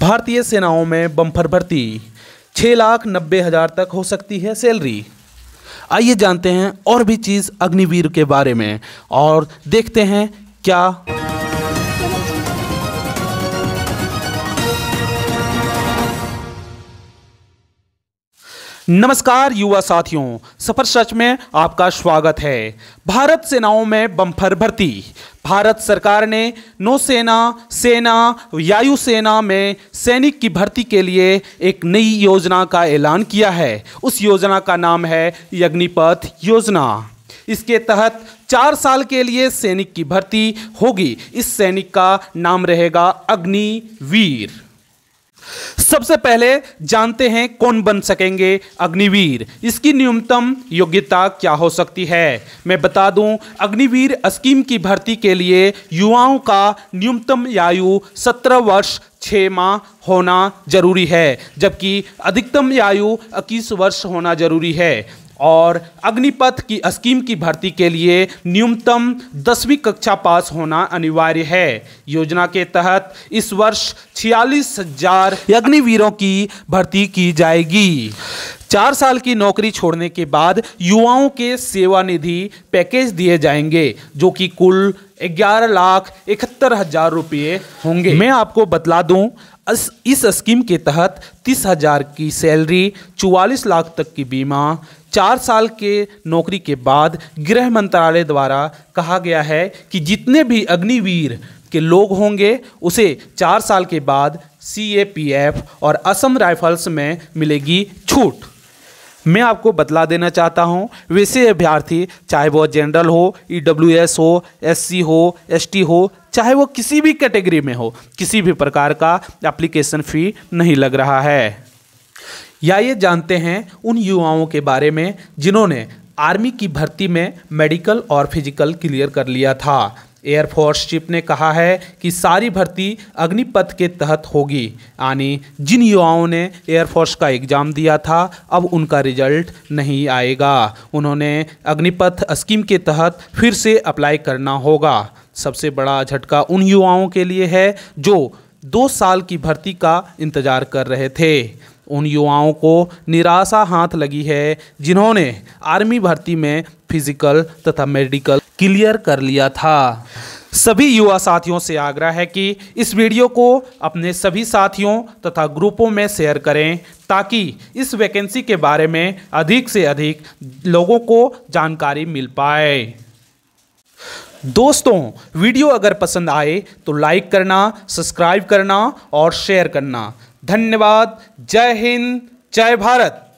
भारतीय सेनाओं में बम्फर भर्ती छः लाख नब्बे हज़ार तक हो सकती है सैलरी आइए जानते हैं और भी चीज़ अग्निवीर के बारे में और देखते हैं क्या नमस्कार युवा साथियों सफर सच में आपका स्वागत है भारत सेनाओं में बम्फर भर्ती भारत सरकार ने नौसेना सेना वायु सेना में सैनिक की भर्ती के लिए एक नई योजना का ऐलान किया है उस योजना का नाम है यग्निपथ योजना इसके तहत चार साल के लिए सैनिक की भर्ती होगी इस सैनिक का नाम रहेगा अग्निवीर सबसे पहले जानते हैं कौन बन सकेंगे अग्निवीर इसकी न्यूनतम योग्यता क्या हो सकती है मैं बता दूं अग्निवीर स्कीम की भर्ती के लिए युवाओं का न्यूनतम आयु सत्रह वर्ष छः माह होना जरूरी है जबकि अधिकतम आयु इक्कीस वर्ष होना जरूरी है और अग्निपथ की स्कीम की भर्ती के लिए न्यूनतम दसवीं कक्षा पास होना अनिवार्य है योजना के तहत इस वर्ष छियालीस हजार अग्निवीरों की भर्ती की जाएगी चार साल की नौकरी छोड़ने के बाद युवाओं के सेवानिधि पैकेज दिए जाएंगे जो कि कुल ग्यारह लाख इकहत्तर हजार रुपये होंगे मैं आपको बतला दूं इस स्कीम के तहत तीस हज़ार की सैलरी चौवालीस लाख तक की बीमा चार साल के नौकरी के बाद गृह मंत्रालय द्वारा कहा गया है कि जितने भी अग्निवीर के लोग होंगे उसे चार साल के बाद सी और असम राइफल्स में मिलेगी छूट मैं आपको बतला देना चाहता हूँ वैसे अभ्यर्थी चाहे वो जनरल हो ई हो एस हो एस हो चाहे वो किसी भी कैटेगरी में हो किसी भी प्रकार का एप्लीकेशन फ़ी नहीं लग रहा है या ये जानते हैं उन युवाओं के बारे में जिन्होंने आर्मी की भर्ती में मेडिकल और फिजिकल क्लियर कर लिया था एयरफोर्स चीफ ने कहा है कि सारी भर्ती अग्निपथ के तहत होगी यानी जिन युवाओं ने एयरफोर्स का एग्ज़ाम दिया था अब उनका रिजल्ट नहीं आएगा उन्होंने अग्निपथ स्कीम के तहत फिर से अप्लाई करना होगा सबसे बड़ा झटका उन युवाओं के लिए है जो दो साल की भर्ती का इंतज़ार कर रहे थे उन युवाओं को निराशा हाथ लगी है जिन्होंने आर्मी भर्ती में फिजिकल तथा मेडिकल क्लियर कर लिया था सभी युवा साथियों से आग्रह है कि इस वीडियो को अपने सभी साथियों तथा ग्रुपों में शेयर करें ताकि इस वैकेंसी के बारे में अधिक से अधिक लोगों को जानकारी मिल पाए दोस्तों वीडियो अगर पसंद आए तो लाइक करना सब्सक्राइब करना और शेयर करना धन्यवाद जय हिंद जय भारत